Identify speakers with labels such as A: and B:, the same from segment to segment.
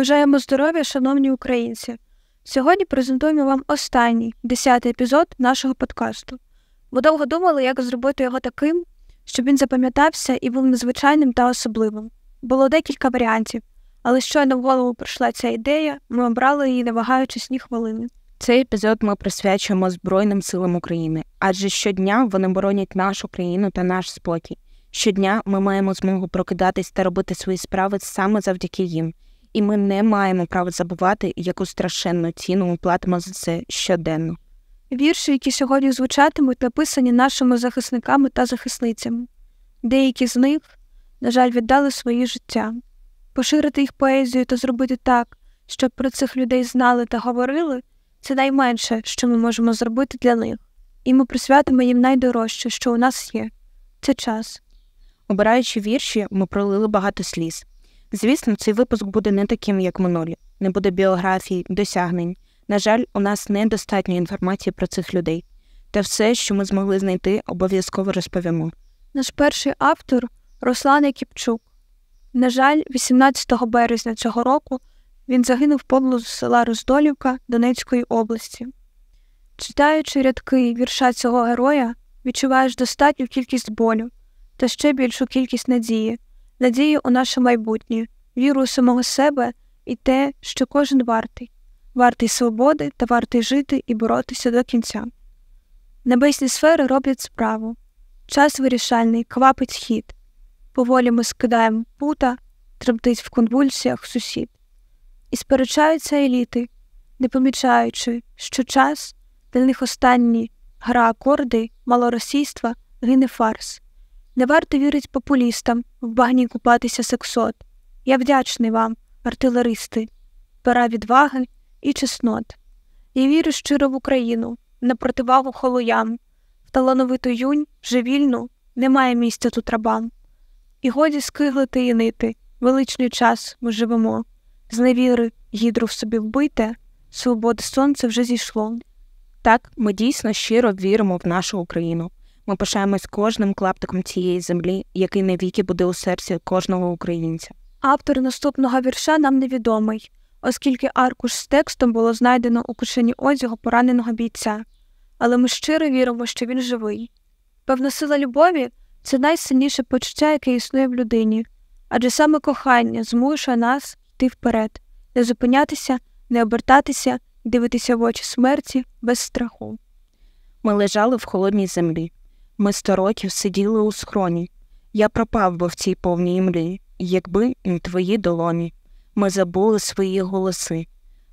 A: Бажаємо здоров'я, шановні українці! Сьогодні презентуємо вам останній десятий епізод нашого подкасту. Ми довго думали, як зробити його таким, щоб він запам'ятався і був незвичайним та особливим. Було декілька варіантів, але щойно в голову прийшла ця ідея, ми обрали її, не вагаючись ні хвилини. Цей епізод ми присвячуємо Збройним силам України, адже щодня вони боронять нашу країну та наш спокій. Щодня ми маємо змогу прокидатись та робити свої справи саме завдяки їм і ми не маємо права забувати, яку страшенну ціну ми платимо за це щоденно. Вірші, які сьогодні звучатимуть, написані нашими захисниками та захисницями. Деякі з них, на жаль, віддали свої життя. Поширити їх поезію та зробити так, щоб про цих людей знали та говорили, це найменше, що ми можемо зробити для них, і ми присвятимо їм найдорожче, що у нас є це час. Обираючи вірші, ми пролили багато сліз, Звісно, цей випуск буде не таким, як минулі, не буде біографій, досягнень. На жаль, у нас недостатньо інформації про цих людей. Та все, що ми змогли знайти, обов'язково розповімо. Наш перший автор Руслан Якіпчук. На жаль, 18 березня цього року він загинув поблизу села Роздолівка Донецької області. Читаючи рядки вірша цього героя, відчуваєш достатню кількість болю та ще більшу кількість надії надію у наше майбутнє, віру у самого себе і те, що кожен вартий, вартий свободи та вартий жити і боротися до кінця. Небесні сфери роблять справу, час вирішальний квапить хід, поволі ми скидаємо пута, тремтить в конвульсіях сусід, і сперечаються еліти, не помічаючи, що час для них останні гра акорди, малоросійства, гине фарс. Не варто вірити популістам, в багні купатися сексот. Я вдячний вам, артилеристи, пера відваги і чеснот. Я вірю щиро в Україну, на противагу холоям, в талановиту юнь, живільну, немає місця тут рабам. І годі скиглити і нити, величний час ми живемо. З невіри гідру в собі вбите, свободи сонце вже зійшло. Так, ми дійсно щиро віримо в нашу Україну. Ми пишаємось кожним клаптиком цієї землі, який навіки буде у серці кожного українця. Автор наступного вірша нам невідомий, оскільки аркуш з текстом було знайдено у кишені одягу пораненого бійця, але ми щиро віримо, що він живий. Певна сила любові це найсильніше почуття, яке існує в людині, адже саме кохання змушує нас йти вперед, не зупинятися, не обертатися, дивитися в очі смерті без страху. Ми лежали в холодній землі. Ми сто років сиділи у схроні. Я пропав би в цій повній мрії, якби не твої долоні. Ми забули свої голоси.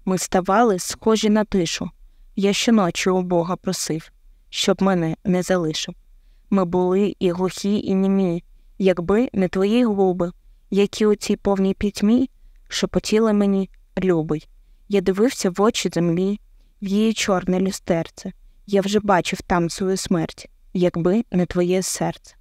A: Ми ставали схожі на тишу. Я щоночі у Бога просив, щоб мене не залишив. Ми були і глухі, і німі, якби не твої губи, які у цій повній пітьмі шепотіли мені любий. Я дивився в очі землі, в її чорне люстерце. Я вже бачив там свою смерть якби не твоє серце.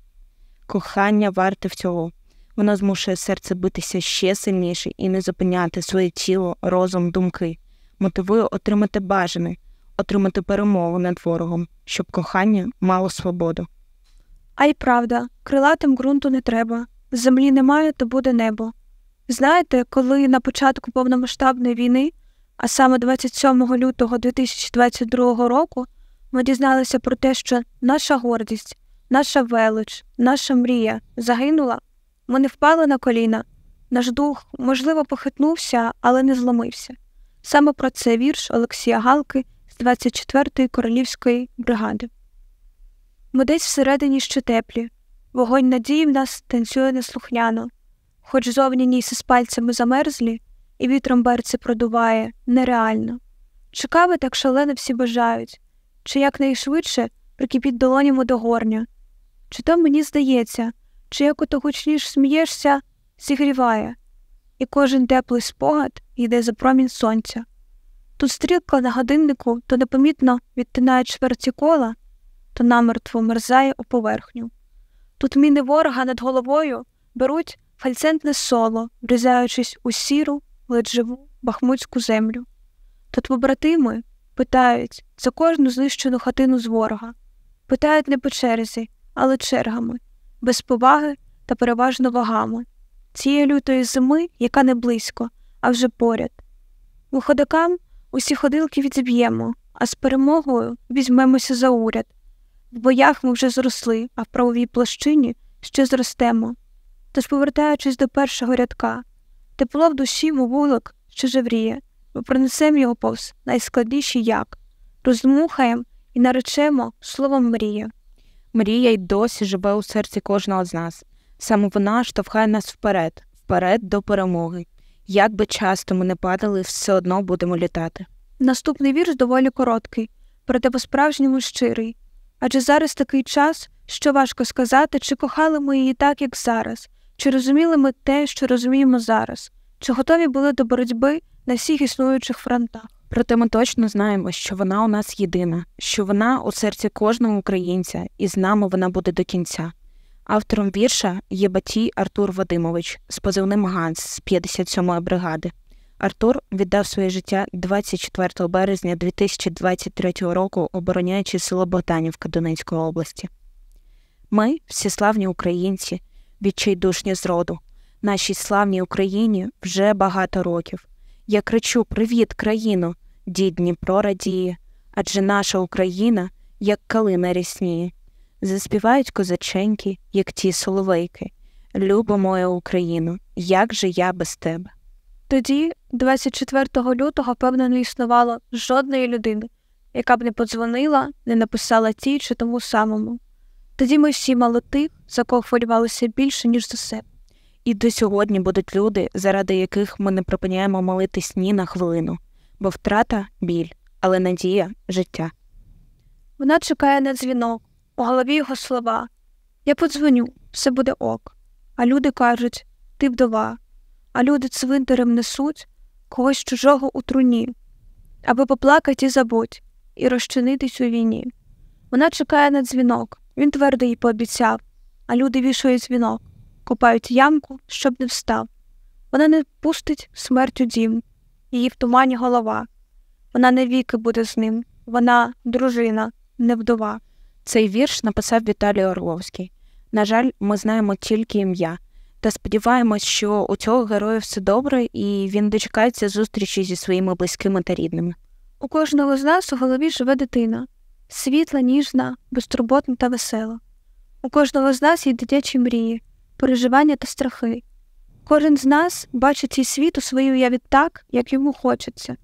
A: Кохання варте всього. Воно змушує серце битися ще сильніше і не зупиняти своє тіло, розум, думки, мотивує отримати бажане, отримати перемогу над ворогом, щоб кохання мало свободу. А й правда, крилатим ґрунту не треба. Землі немає, то буде небо. Знаєте, коли на початку повномасштабної війни, а саме 27 лютого 2022 року, ми дізналися про те, що наша гордість, наша велич, наша мрія загинула. Ми не впали на коліна. Наш дух, можливо, похитнувся, але не зламився. Саме про це вірш Олексія Галки з 24-ї королівської бригади. Ми десь всередині ще теплі, вогонь надії в нас танцює неслухняно, хоч зовні ніси з пальцями замерзлі, і вітром берці продуває нереально. Чекави так шалено всі бажають, чи якнайшвидше прикипіть долонями до горня. Чи то мені здається, чи як ото гучніш смієшся, зігріває, і кожен теплий спогад йде за промінь сонця. Тут стрілка на годиннику то непомітно відтинає чверті кола, то намертво мерзає у поверхню. Тут міни ворога над головою беруть фальцентне соло, врізаючись у сіру, ледь живу бахмутську землю. Тут побратими Питають за кожну знищену хатину з ворога, питають не по черзі, але чергами, без поваги та переважно вагами, цієї лютої зими, яка не близько, а вже поряд. У Виходикам усі ходилки відіб'ємо, а з перемогою візьмемося за уряд. В боях ми вже зросли, а в правовій площині ще зростемо. Тож, повертаючись до першого рядка, тепло в душі мовулок, що жевріє. Ми пронесемо його повз найскладніші як, розмухаємо і наречемо словом мрія. Мрія й досі живе у серці кожного з нас. Саме вона штовхає нас вперед, вперед до перемоги. Як би часто ми не падали, все одно будемо літати. Наступний вірш доволі короткий, проте по-справжньому щирий. Адже зараз такий час, що важко сказати, чи кохали ми її так, як зараз, чи розуміли ми те, що розуміємо зараз чи готові були до боротьби на всіх існуючих фронтах. Проте ми точно знаємо, що вона у нас єдина, що вона у серці кожного українця, і з нами вона буде до кінця. Автором вірша є Батій Артур Вадимович з позивним Ганс з 57-ї бригади. Артур віддав своє життя 24 березня 2023 року, обороняючи село Богданівка Донецької області. Ми, всі славні українці, відчайдушні зроду, нашій славній Україні вже багато років. Я кричу Привіт, країну! Дід Дніпро радіє, адже наша Україна, як калина рісніє. Заспівають козаченьки, як ті соловейки. Любо моя Україну, як же я без тебе. Тоді, 24 лютого, певно, не існувало жодної людини, яка б не подзвонила, не написала тій чи тому самому. Тоді ми всі мали тих, за кого хвилювалися більше, ніж за себе. І до сьогодні будуть люди, заради яких ми не припиняємо молитись ні на хвилину, бо втрата біль, але надія життя. Вона чекає на дзвінок, у голові його слова Я подзвоню, все буде ок. А люди кажуть Ти вдова. А люди цвинтарем несуть когось чужого у труні, аби поплакать і забудь, і розчинитись у війні. Вона чекає на дзвінок, він твердо їй пообіцяв, а люди вішують дзвінок копають ямку, щоб не встав. Вона не пустить смертю у дім, її в тумані голова. Вона навіки буде з ним, вона дружина, не вдова. Цей вірш написав Віталій Орловський. На жаль, ми знаємо тільки ім'я, та сподіваємось, що у цього героя все добре і він дочекається зустрічі зі своїми близькими та рідними. У кожного з нас у голові живе дитина світла, ніжна, безтурботна та весела. У кожного з нас є дитячі мрії переживання та страхи. Кожен з нас бачить цей світ у своїй уяві так, як йому хочеться.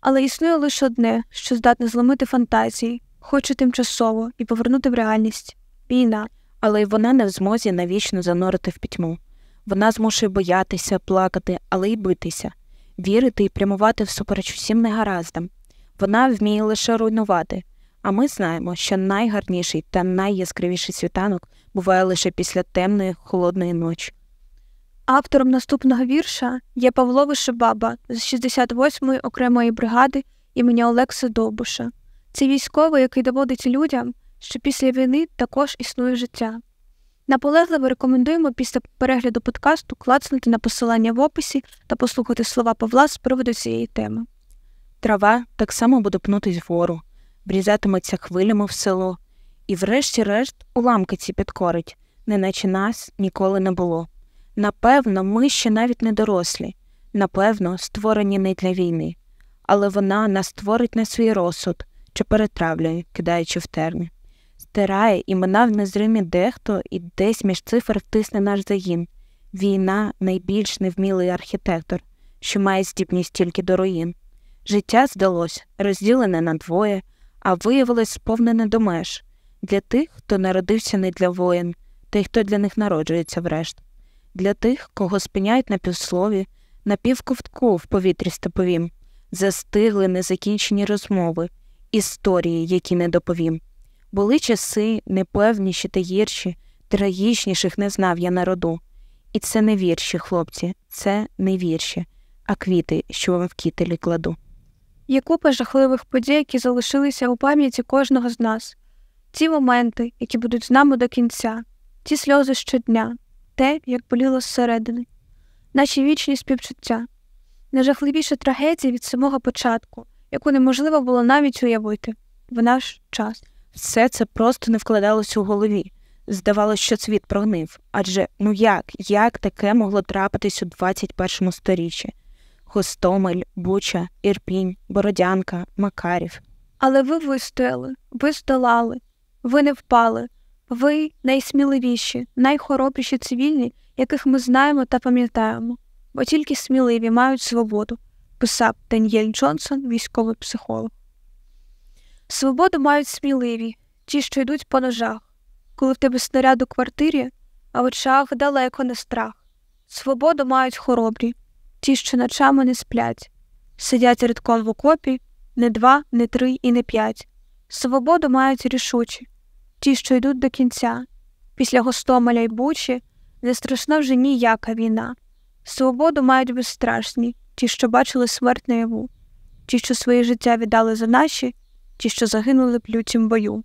A: Але існує лише одне, що здатне зламити фантазії, хоче тимчасово і повернути в реальність війна. Але й вона не в змозі навічно занорити в пітьму. Вона змушує боятися, плакати, але й битися, вірити і прямувати всупереч усім негараздам. Вона вміє лише руйнувати. А ми знаємо, що найгарніший та найяскравіший світанок буває лише після темної холодної ночі. Автором наступного вірша є Павло Вишибаба з 68-ї окремої бригади імені Олекса Довбуша. Це військовий, який доводить людям, що після війни також існує життя. Наполегливо рекомендуємо після перегляду подкасту клацнути на посилання в описі та послухати слова Павла з приводу цієї теми. Трава так само буде пнутись вгору, врізатиметься хвилями в село, і, врешті-решт, уламки ці підкорить, неначе нас ніколи не було. Напевно, ми ще навіть не дорослі, напевно, створені не для війни, але вона нас творить на свій розсуд чи перетравлює, кидаючи в термі. Стирає імена в незримі дехто і десь між цифр втисне наш загін. Війна найбільш невмілий архітектор, що має здібність тільки до руїн. Життя здалось розділене на двоє, а виявилось сповнене до меж для тих, хто народився не для воїн, та й хто для них народжується врешт, для тих, кого спиняють на півслові, на півковтку в повітрі стоповім, застигли незакінчені розмови, історії, які не доповім. Були часи непевніші та гірші, трагічніших не знав я народу. І це не вірші, хлопці, це не вірші, а квіти, що вам в кітелі кладу. Є купа жахливих подій, які залишилися у пам'яті кожного з нас. Ті моменти, які будуть з нами до кінця, ті сльози щодня, те, як боліло зсередини, наші вічні співчуття, найжахливіша трагедія від самого початку, яку неможливо було навіть уявити в наш час. Все це просто не вкладалося у голові. Здавалося, що світ прогнив. Адже ну як, як таке могло трапитись у 21 сторіччі? Гостомель, Буча, Ірпінь, Бородянка, Макарів. Але ви вистояли, ви здолали. Ви не впали. Ви найсміливіші, найхоробріші цивільні, яких ми знаємо та пам'ятаємо, бо тільки сміливі мають свободу, писав Даніель Джонсон, військовий психолог. Свободу мають сміливі, ті, що йдуть по ножах, коли в тебе снаряд у квартирі, а в очах далеко не страх. Свободу мають хоробрі, ті, що ночами не сплять, сидять рядком в окопі, не два, не три і не п'ять. Свободу мають рішучі ті, що йдуть до кінця. Після Гостомеля й Бучі не страшна вже ніяка війна. Свободу мають безстрашні, ті, що бачили смерть наяву, ті, що своє життя віддали за наші, ті, що загинули в лютім бою.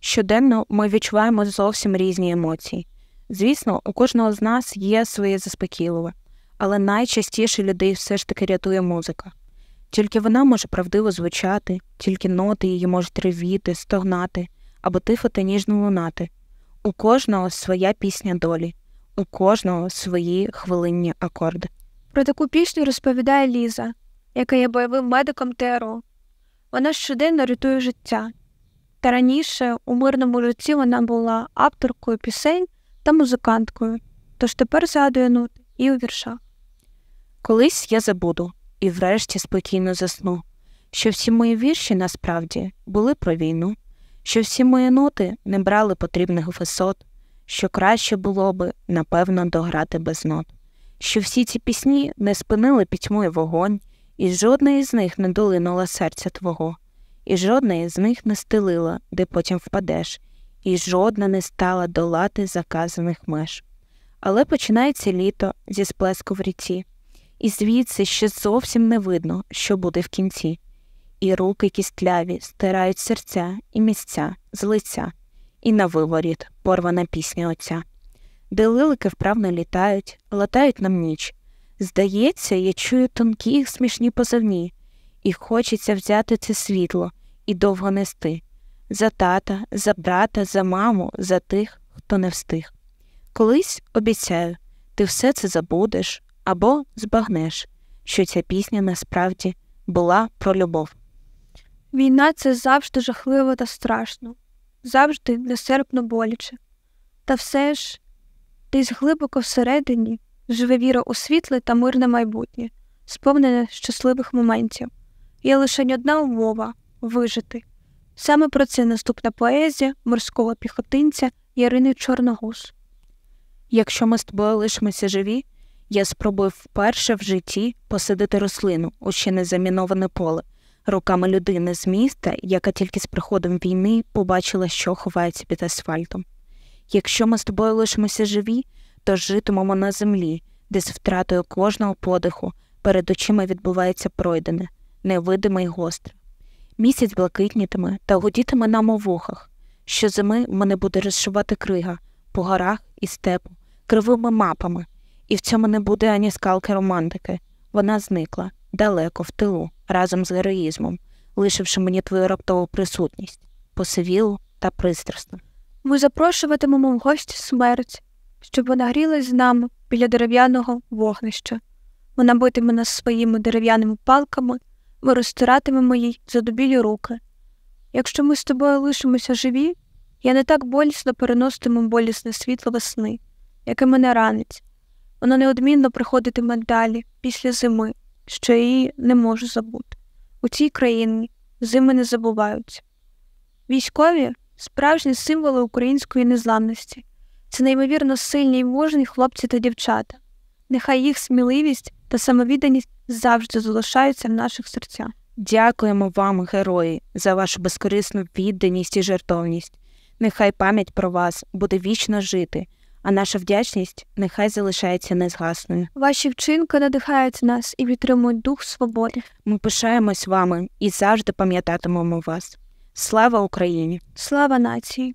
A: Щоденно ми відчуваємо зовсім різні емоції. Звісно, у кожного з нас є своє заспокійливе, але найчастіше людей все ж таки рятує музика. Тільки вона може правдиво звучати, тільки ноти її можуть ревіти, стогнати, або та ніжно лунати. У кожного своя пісня долі, у кожного свої хвилинні акорди. Про таку пісню розповідає Ліза, яка є бойовим медиком ТРО. Вона щоденно рятує життя. Та раніше у мирному житті вона була авторкою пісень та музиканткою, тож тепер згадує нут і у віршах. Колись я забуду і врешті спокійно засну, що всі мої вірші насправді були про війну що всі мої ноти не брали потрібних висот, що краще було би, напевно, дограти без нот, що всі ці пісні не спинили пітьмою вогонь, і жодна із них не долинула серця твого, і жодна із них не стелила, де потім впадеш, і жодна не стала долати заказаних меж. Але починається літо зі сплеску в ріці, і звідси ще зовсім не видно, що буде в кінці і руки кістляві стирають серця і місця з лиця, і на виворіт порвана пісня отця, де лилики вправно літають, латають нам ніч. Здається, я чую тонкі їх смішні позивні, і хочеться взяти це світло і довго нести за тата, за брата, за маму, за тих, хто не встиг. Колись обіцяю, ти все це забудеш або збагнеш, що ця пісня насправді була про любов. Війна це завжди жахливо та страшно, завжди несерпно боляче. Та все ж десь глибоко всередині живе віра у світле та мирне майбутнє, сповнене щасливих моментів. Є лише одна умова вижити. Саме про це наступна поезія морського піхотинця Ярини Чорногуз. Якщо ми з тобою лишимося живі, я спробую вперше в житті посадити рослину у ще не заміноване поле руками людини з міста, яка тільки з приходом війни побачила, що ховається під асфальтом. Якщо ми з тобою лишимося живі, то житимемо на землі, де з втратою кожного подиху перед очима відбувається пройдене, невидиме й гостре. Місяць блакитнітиме та гудітиме нам у вухах, що зими мене буде розшивати крига по горах і степу, кривими мапами, і в цьому не буде ані скалки романтики. Вона зникла далеко в тилу, разом з героїзмом, лишивши мені твою раптову присутність, посивілу та пристрасно. Ми запрошуватимемо в гості смерть, щоб вона грілась з нами біля дерев'яного вогнища. Вона битиме нас своїми дерев'яними палками, ми розтиратимемо їй задубілі руки. Якщо ми з тобою лишимося живі, я не так болісно переноситиму болісне світло весни, яке мене ранить. Воно неодмінно приходитиме далі, після зими, що її не можу забути. У цій країні зими не забуваються. Військові справжні символи української незламності. Це неймовірно сильні й мужні хлопці та дівчата. Нехай їх сміливість та самовідданість завжди залишаються в наших серцях. Дякуємо вам, герої, за вашу безкорисну відданість і жертовність. Нехай пам'ять про вас буде вічно жити а наша вдячність нехай залишається незгасною. Ваші вчинки надихають нас і відтримують дух свободи. Ми пишаємось вами і завжди пам'ятатимемо вас. Слава Україні! Слава нації!